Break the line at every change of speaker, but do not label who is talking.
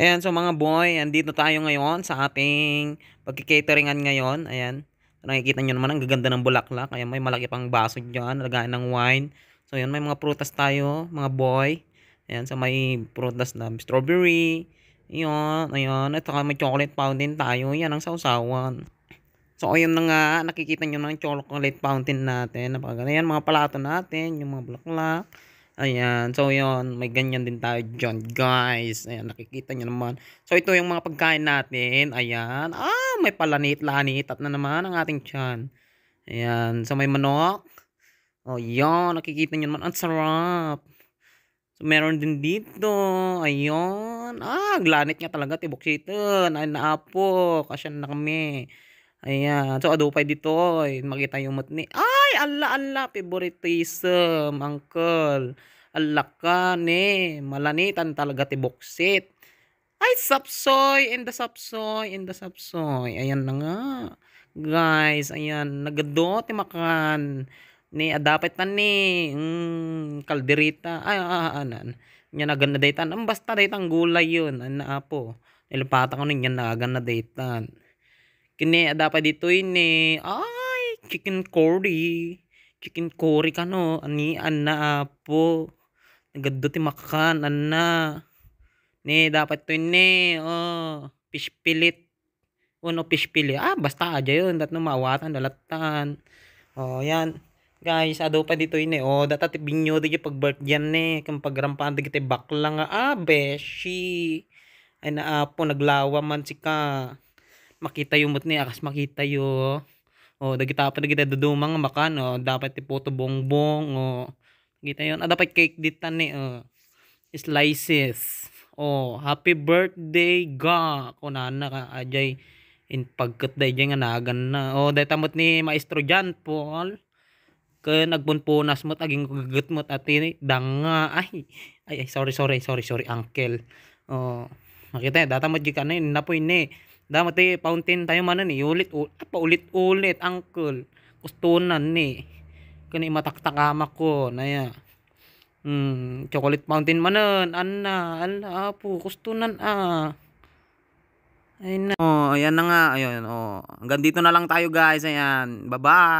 Ayan, so mga boy, andito tayo ngayon sa ating pagkikateringan ngayon. Ayan, nakikita nyo naman, ang gaganda ng bulaklak. Ayan, may malaki pang baso dyan, lagayan ng wine. So, ayan, may mga prutas tayo, mga boy. Ayan, so may prutas na strawberry. Ayan, ayan, at saka may chocolate fountain tayo. Ayan, ang sausawan. So, ayun na nga, nakikita nyo na yung chocolate fountain natin. Napakaganda. Ayan, mga palato natin, yung mga bulaklak. Ayan, so yon may ganyan din tayo dyan, guys. Ayan, nakikita nyo naman. So, ito yung mga pagkain natin. Ayan, ah, may palanit-lanit at na naman ang ating tiyan. Ayan, so may manok. O, oh, yan, nakikita nyo naman. Ang sarap. So, meron din dito. Ayan, ah, glanit nga talaga, tibok siton. na naapo, kasyan na kami. Ayan, so adupay dito. Ay, eh, Makita yung mutni. Ah! ala Allah, favoritism, uncle. Ala ka, ne. Malanitan talaga ti boksit. Ay, sapsoy, in the sapsoy, in the sapsoy. Ayan na nga. Guys, ayan, nagadot makan. Ni, adapit ah, na ni, mm, kalderita. Ay, ah, anan. Ah, ah, yan nagan na daytan. Ang basta daytan gulay yun. Ano na apo. Nilapatan ko nun yan nagan na daytan. Kini, adapit dito yun ni, ah, chicken curry chicken curry kano ani anna apo nagaddo ti makan anna ne dapat to ne oh fish fillet uno oh, fish fillet ah basta aja yun datno mawatan dalatan oh yan guys ado pa dito ini eh. oh data binyo di pagbart diyan ne kem pagrampan di bakla nga ah beshi ay naapo naglawa man sika makita yung mo't ni akas makita yo o dagita pa dagita dudumang makan o dapat ipoto bongbong o kita yon ah, dapat cake ditan ni eh, o slices o happy birthday ga ko nana ka ajay in pagkat day jay nga nagan na o day tamot ni maestro Jan Paul ke nagpunpunas mo't aging gugut mo't ati danga ay ay sorry sorry sorry sorry uncle o makita datamot jika na yun napoy ni Damati fountain tayo manan ni ulit ulit apa ulit ulit uncle. Kustunan ni. Kani mataktakama ko naya. Hmm, chocolate fountain manan anna ala apo kustunan ah. Ayun na. Oh, ayan na nga. Ayun, oh. Hanggang dito na lang tayo, guys. Ayan. Bye-bye.